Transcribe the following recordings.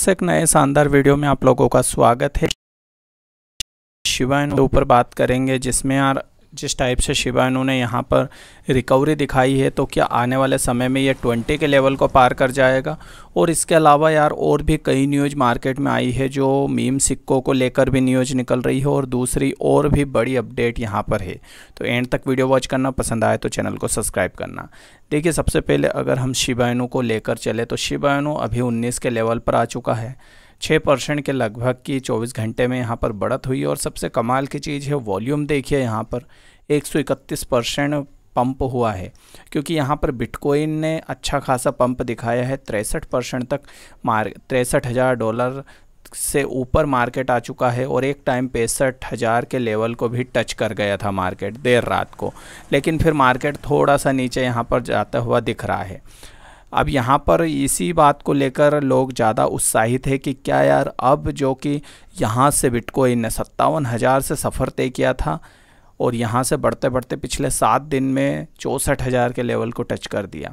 से एक नए शानदार वीडियो में आप लोगों का स्वागत है शिवान ऊपर बात करेंगे जिसमें यार जिस टाइप से शिबा ने यहाँ पर रिकवरी दिखाई है तो क्या आने वाले समय में ये ट्वेंटी के लेवल को पार कर जाएगा और इसके अलावा यार और भी कई न्यूज मार्केट में आई है जो मीम सिक्कों को लेकर भी न्यूज निकल रही है और दूसरी और भी बड़ी अपडेट यहाँ पर है तो एंड तक वीडियो वॉच करना पसंद आए तो चैनल को सब्सक्राइब करना देखिए सबसे पहले अगर हम शिबाइनू को लेकर चले तो शिबाइनू अभी उन्नीस के लेवल पर आ चुका है छः परसेंट के लगभग की चौबीस घंटे में यहाँ पर बढ़त हुई और सबसे कमाल की चीज़ है वॉल्यूम देखिए यहाँ पर एक सौ इकतीस परसेंट पंप हुआ है क्योंकि यहाँ पर बिटकॉइन ने अच्छा खासा पंप दिखाया है तिरसठ परसेंट तक मार तिरसठ हज़ार डॉलर से ऊपर मार्केट आ चुका है और एक टाइम पैंसठ हज़ार के लेवल को भी टच कर गया था मार्केट देर रात को लेकिन फिर मार्केट थोड़ा सा नीचे यहाँ पर जाता हुआ दिख रहा है अब यहाँ पर इसी बात को लेकर लोग ज़्यादा उत्साहित है कि क्या यार अब जो कि यहाँ से बिटकॉइन ने सत्तावन हज़ार से सफ़र तय किया था और यहाँ से बढ़ते बढ़ते पिछले सात दिन में चौंसठ हज़ार के लेवल को टच कर दिया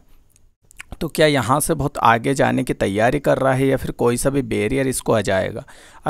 तो क्या यहाँ से बहुत आगे जाने की तैयारी कर रहा है या फिर कोई सा भी बैरियर इसको आ जाएगा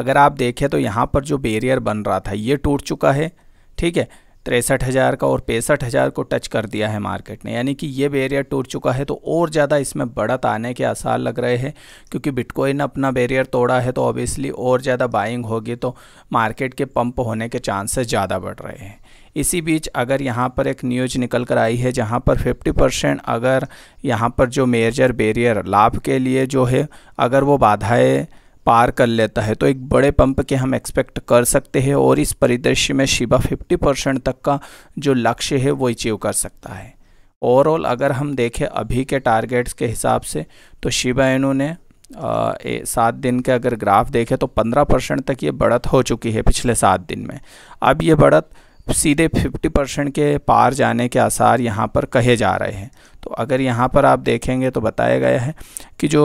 अगर आप देखें तो यहाँ पर जो बैरियर बन रहा था ये टूट चुका है ठीक है तिरसठ हज़ार का और पैंसठ हज़ार को टच कर दिया है मार्केट ने यानी कि ये बैरियर टूट चुका है तो और ज़्यादा इसमें बढ़त आने के आसार लग रहे हैं क्योंकि बिटकॉइन ने अपना बैरियर तोड़ा है तो ऑब्वियसली और ज़्यादा बाइंग होगी तो मार्केट के पंप होने के चांसेस ज़्यादा बढ़ रहे हैं इसी बीच अगर यहाँ पर एक न्यूज निकल कर आई है जहाँ पर 50 परसेंट अगर यहाँ पर जो मेजर बैरियर लाभ के लिए जो है अगर वो बाधाएं पार कर लेता है तो एक बड़े पंप के हम एक्सपेक्ट कर सकते हैं और इस परिदृश्य में शिबा 50 परसेंट तक का जो लक्ष्य है वो अचीव कर सकता है ओवरऑल अगर हम देखें अभी के टारगेट्स के हिसाब से तो शिबा इन्होंने ने सात दिन के अगर ग्राफ देखें तो पंद्रह परसेंट तक ये बढ़त हो चुकी है पिछले सात दिन में अब ये बढ़त सीधे 50 परसेंट के पार जाने के आसार यहाँ पर कहे जा रहे हैं तो अगर यहाँ पर आप देखेंगे तो बताया गया है कि जो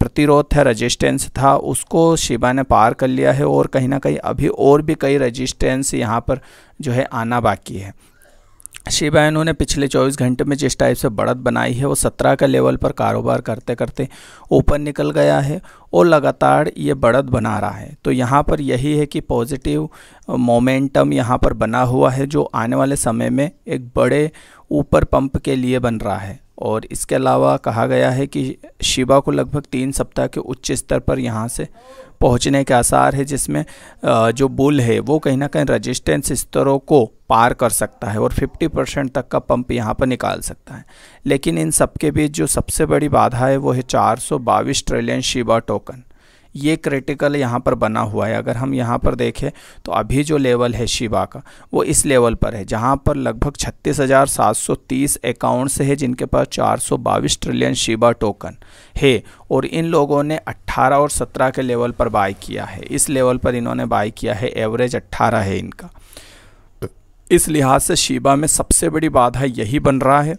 प्रतिरोध था रजिस्टेंस था उसको शिबा ने पार कर लिया है और कहीं ना कहीं अभी और भी कई रजिस्टेंस यहाँ पर जो है आना बाकी है शिबा इन्होंने पिछले 24 घंटे में जिस टाइप से बढ़त बनाई है वो 17 का लेवल पर कारोबार करते करते ऊपर निकल गया है और लगातार ये बढ़त बना रहा है तो यहाँ पर यही है कि पॉजिटिव मोमेंटम यहाँ पर बना हुआ है जो आने वाले समय में एक बड़े ऊपर पंप के लिए बन रहा है और इसके अलावा कहा गया है कि शिवा को लगभग तीन सप्ताह के उच्च स्तर पर यहाँ से पहुँचने के आसार है जिसमें जो बुल है वो कहीं ना कहीं रजिस्टेंस स्तरों को पार कर सकता है और 50 परसेंट तक का पंप यहाँ पर निकाल सकता है लेकिन इन सब के बीच जो सबसे बड़ी बाधा है वो है चार ट्रिलियन शिबा टोकन ये क्रिटिकल यहाँ पर बना हुआ है अगर हम यहाँ पर देखें तो अभी जो लेवल है शिवा का वो इस लेवल पर है जहाँ पर लगभग छत्तीस हज़ार सात सौ तीस अकाउंट्स है जिनके पास चार सौ बाईस ट्रिलियन शिवा टोकन है और इन लोगों ने 18 और 17 के लेवल पर बाय किया है इस लेवल पर इन्होंने बाय किया है एवरेज 18 है इनका इस लिहाज से शिबा में सबसे बड़ी बाधा यही बन रहा है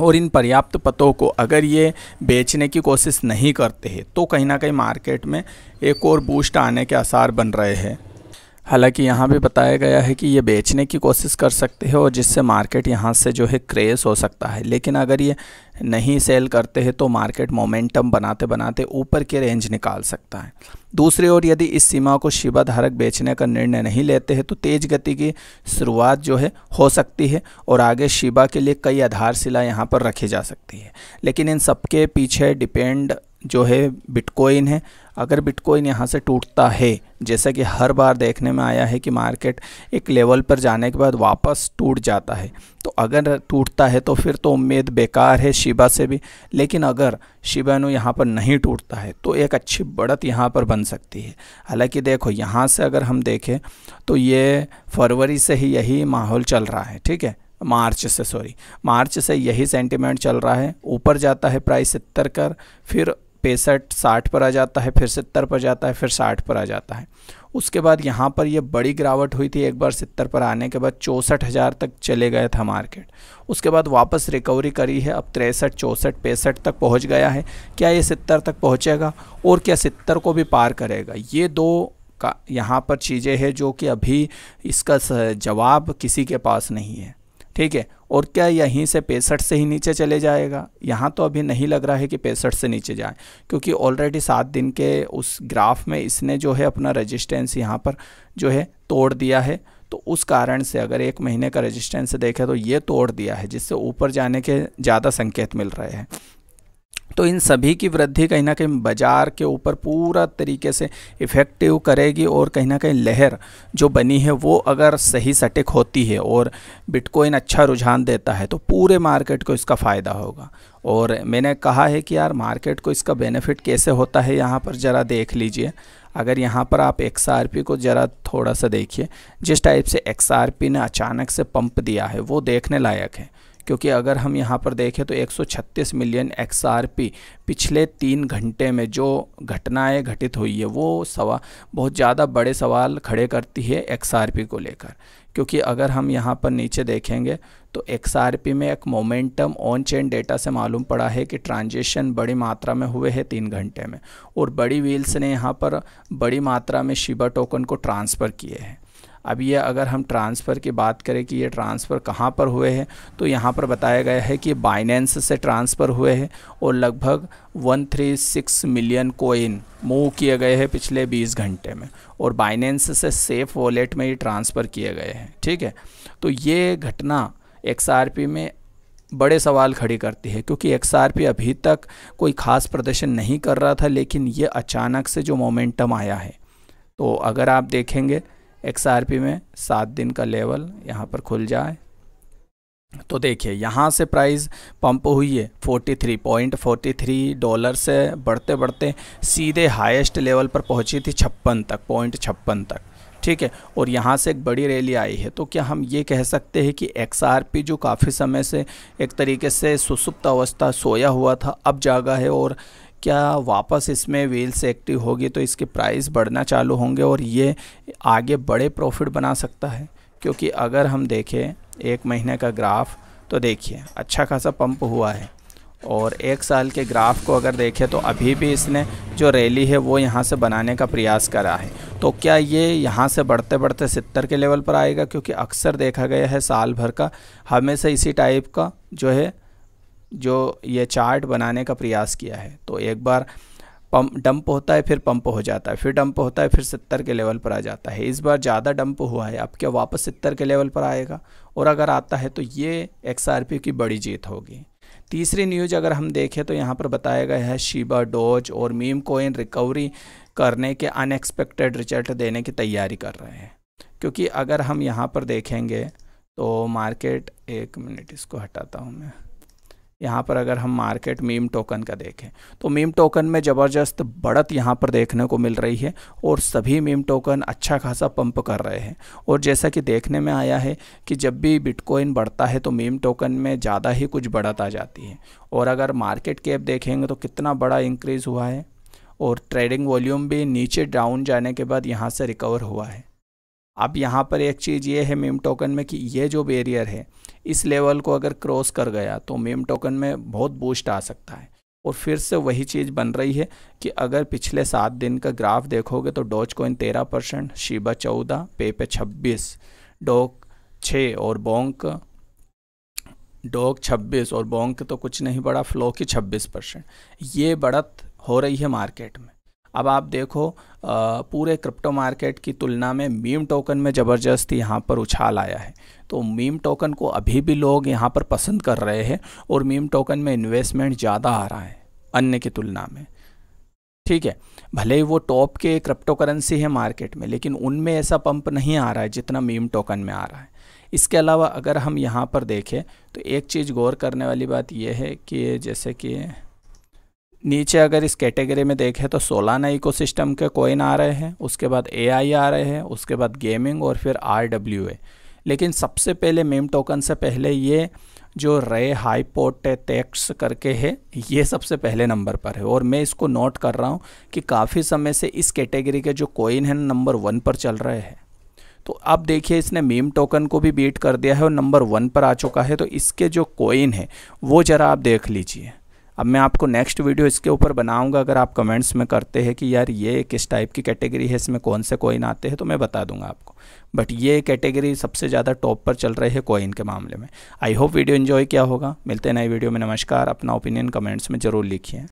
और इन पर्याप्त पतों को अगर ये बेचने की कोशिश नहीं करते हैं तो कहीं ना कहीं मार्केट में एक और बूस्ट आने के आसार बन रहे हैं हालांकि यहाँ भी बताया गया है कि ये बेचने की कोशिश कर सकते हैं और जिससे मार्केट यहाँ से जो है क्रेज़ हो सकता है लेकिन अगर ये नहीं सेल करते हैं तो मार्केट मोमेंटम बनाते बनाते ऊपर के रेंज निकाल सकता है दूसरी ओर यदि इस सीमा को शिवा धारक बेचने का निर्णय नहीं लेते हैं तो तेज़ गति की शुरुआत जो है हो सकती है और आगे शिवा के लिए कई आधारशिला यहाँ पर रखी जा सकती है लेकिन इन सबके पीछे डिपेंड जो है बिटकॉइन है अगर बिटकॉइन यहाँ से टूटता है जैसा कि हर बार देखने में आया है कि मार्केट एक लेवल पर जाने के बाद वापस टूट जाता है तो अगर टूटता है तो फिर तो उम्मीद बेकार है शिबा से भी लेकिन अगर शिबानु यहाँ पर नहीं टूटता है तो एक अच्छी बढ़त यहाँ पर बन सकती है हालाँकि देखो यहाँ से अगर हम देखें तो ये फरवरी से ही यही माहौल चल रहा है ठीक है मार्च से सॉरी मार्च से यही सेंटिमेंट चल रहा है ऊपर जाता है प्राइस इतर कर फिर पैंसठ साठ पर आ जाता है फिर सत्तर पर जाता है फिर साठ पर आ जाता है उसके बाद यहाँ पर यह बड़ी गिरावट हुई थी एक बार सत्तर पर आने के बाद चौंसठ हज़ार तक चले गए था मार्केट उसके बाद वापस रिकवरी करी है अब तिरसठ चौंसठ पैंसठ तक पहुँच गया है क्या ये सत्तर तक पहुँचेगा और क्या सत्तर को भी पार करेगा ये दो का यहाँ पर चीज़ें हैं जो कि अभी इसका जवाब किसी के पास नहीं है ठीक है और क्या यहीं से पैंसठ से ही नीचे चले जाएगा यहाँ तो अभी नहीं लग रहा है कि पैंसठ से नीचे जाए क्योंकि ऑलरेडी सात दिन के उस ग्राफ में इसने जो है अपना रेजिस्टेंस यहाँ पर जो है तोड़ दिया है तो उस कारण से अगर एक महीने का रेजिस्टेंस देखें तो ये तोड़ दिया है जिससे ऊपर जाने के ज़्यादा संकेत मिल रहे हैं तो इन सभी की वृद्धि कहीं ना कहीं बाज़ार के ऊपर पूरा तरीके से इफ़ेक्टिव करेगी और कहीं ना कहीं लहर जो बनी है वो अगर सही सटिक होती है और बिटकॉइन अच्छा रुझान देता है तो पूरे मार्केट को इसका फ़ायदा होगा और मैंने कहा है कि यार मार्केट को इसका बेनिफिट कैसे होता है यहाँ पर ज़रा देख लीजिए अगर यहाँ पर आप एक्स को ज़रा थोड़ा सा देखिए जिस टाइप से एक्स ने अचानक से पंप दिया है वो देखने लायक है क्योंकि अगर हम यहाँ पर देखें तो 136 मिलियन एक्सआरपी पिछले तीन घंटे में जो घटनाएं घटित हुई है वो सवा बहुत ज़्यादा बड़े सवाल खड़े करती है एक्सआरपी को लेकर क्योंकि अगर हम यहाँ पर नीचे देखेंगे तो एक्सआरपी में एक मोमेंटम ऑन चेन डेटा से मालूम पड़ा है कि ट्रांजेक्शन बड़ी मात्रा में हुए हैं तीन घंटे में और बड़ी व्हील्स ने यहाँ पर बड़ी मात्रा में शिबा टोकन को ट्रांसफ़र किए हैं अब ये अगर हम ट्रांसफ़र की बात करें कि ये ट्रांसफ़र कहाँ पर हुए हैं तो यहाँ पर बताया गया है कि बाइनेंस से ट्रांसफ़र हुए हैं और लगभग 136 मिलियन कोइन मूव किए गए हैं पिछले 20 घंटे में और बाइनेंस से सेफ वॉलेट में ये ट्रांसफ़र किए गए हैं ठीक है तो ये घटना एक्स में बड़े सवाल खड़ी करती है क्योंकि एक्स अभी तक कोई ख़ास प्रदर्शन नहीं कर रहा था लेकिन ये अचानक से जो मोमेंटम आया है तो अगर आप देखेंगे पी में सात दिन का लेवल यहाँ पर खुल जाए तो देखिए यहाँ से प्राइस पंप हुई है 43.43 डॉलर से बढ़ते बढ़ते सीधे हाईएस्ट लेवल पर पहुँची थी छप्पन तक पॉइंट छप्पन तक ठीक है और यहाँ से एक बड़ी रैली आई है तो क्या हम ये कह सकते हैं कि एक्स जो काफ़ी समय से एक तरीके से सुसुप्त अवस्था सोया हुआ था अब जागा है और क्या वापस इसमें व्हील्स एक्टिव होगी तो इसके प्राइस बढ़ना चालू होंगे और ये आगे बड़े प्रॉफिट बना सकता है क्योंकि अगर हम देखें एक महीने का ग्राफ तो देखिए अच्छा खासा पंप हुआ है और एक साल के ग्राफ को अगर देखें तो अभी भी इसने जो रैली है वो यहाँ से बनाने का प्रयास करा है तो क्या ये यहाँ से बढ़ते बढ़ते सितर के लेवल पर आएगा क्योंकि अक्सर देखा गया है साल भर का हमेशा इसी टाइप का जो है जो ये चार्ट बनाने का प्रयास किया है तो एक बार पम्प डंप होता है फिर पंप हो जाता है फिर डंप होता है फिर सत्तर के लेवल पर आ जाता है इस बार ज़्यादा डंप हुआ है अब क्या वापस सत्तर के लेवल पर आएगा और अगर आता है तो ये एक्स की बड़ी जीत होगी तीसरी न्यूज अगर हम देखें तो यहाँ पर बताया गया है शिबा डोज और मीम कोइन रिकवरी करने के अनएक्सपेक्टेड रिजल्ट देने की तैयारी कर रहे हैं क्योंकि अगर हम यहाँ पर देखेंगे तो मार्केट एक मिनट इसको हटाता हूँ मैं यहाँ पर अगर हम मार्केट मीम टोकन का देखें तो मीम टोकन में ज़बरदस्त बढ़त यहाँ पर देखने को मिल रही है और सभी मीम टोकन अच्छा खासा पंप कर रहे हैं और जैसा कि देखने में आया है कि जब भी बिटकॉइन बढ़ता है तो मीम टोकन में ज़्यादा ही कुछ बढ़त आ जाती है और अगर मार्केट कैप देखेंगे तो कितना बड़ा इंक्रीज़ हुआ है और ट्रेडिंग वॉल्यूम भी नीचे डाउन जाने के बाद यहाँ से रिकवर हुआ है अब यहाँ पर एक चीज़ ये है मेम टोकन में कि ये जो बैरियर है इस लेवल को अगर क्रॉस कर गया तो मेम टोकन में बहुत बूस्ट आ सकता है और फिर से वही चीज़ बन रही है कि अगर पिछले सात दिन का ग्राफ देखोगे तो डोज कोइन तेरह परसेंट शिबा चौदह पे पे छब्बीस डोक छः और बोंक डोक छब्बीस और बोंक तो कुछ नहीं बढ़ा फ्लो की छब्बीस परसेंट ये बढ़त हो रही है मार्केट में अब आप देखो आ, पूरे क्रिप्टो मार्केट की तुलना में मीम टोकन में ज़बरदस्त यहाँ पर उछाल आया है तो मीम टोकन को अभी भी लोग यहाँ पर पसंद कर रहे हैं और मीम टोकन में इन्वेस्टमेंट ज़्यादा आ रहा है अन्य की तुलना में ठीक है भले ही वो टॉप के क्रिप्टो करेंसी है मार्केट में लेकिन उनमें ऐसा पंप नहीं आ रहा है जितना मीम टोकन में आ रहा है इसके अलावा अगर हम यहाँ पर देखें तो एक चीज़ गौर करने वाली बात यह है कि जैसे कि नीचे अगर इस कैटेगरी में देखें तो सोलाना इकोसिस्टम के कोइन आ रहे हैं उसके बाद एआई आ रहे हैं उसके बाद गेमिंग और फिर आर लेकिन सबसे पहले मेम टोकन से पहले ये जो रे टैक्स करके है ये सबसे पहले नंबर पर है और मैं इसको नोट कर रहा हूँ कि काफ़ी समय से इस कैटेगरी के जो कोइन है नंबर वन पर चल रहे हैं तो अब देखिए इसने मीम टोकन को भी बीट कर दिया है और नंबर वन पर आ चुका है तो इसके जो कोइन है वो ज़रा आप देख लीजिए अब मैं आपको नेक्स्ट वीडियो इसके ऊपर बनाऊंगा अगर आप कमेंट्स में करते हैं कि यार ये किस टाइप की कैटेगरी है इसमें कौन से कॉइन आते हैं तो मैं बता दूंगा आपको बट ये कैटेगरी सबसे ज़्यादा टॉप पर चल रही है कोइन के मामले में आई होप वीडियो इन्जॉय क्या होगा मिलते हैं नए वीडियो में नमस्कार अपना ओपिनियन कमेंट्स में ज़रूर लिखिए